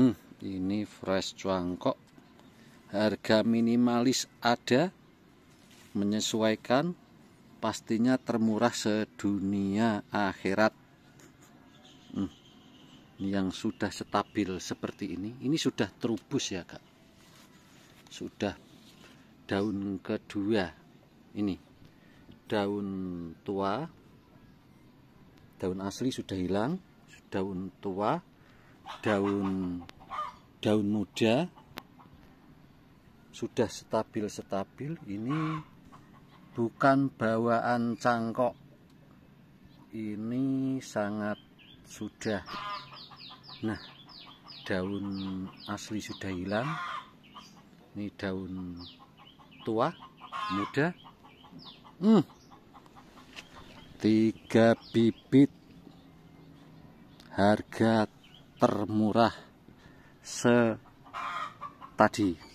Hmm, ini fresh cuangkok. Harga minimalis ada. Menyesuaikan pastinya termurah sedunia akhirat. Hmm, yang sudah stabil seperti ini, ini sudah terubus ya kak. Sudah daun kedua ini daun tua daun asli sudah hilang daun tua daun daun muda sudah stabil-stabil ini bukan bawaan cangkok ini sangat sudah nah daun asli sudah hilang ini daun tua muda hmm. tiga bibit harga termurah setadi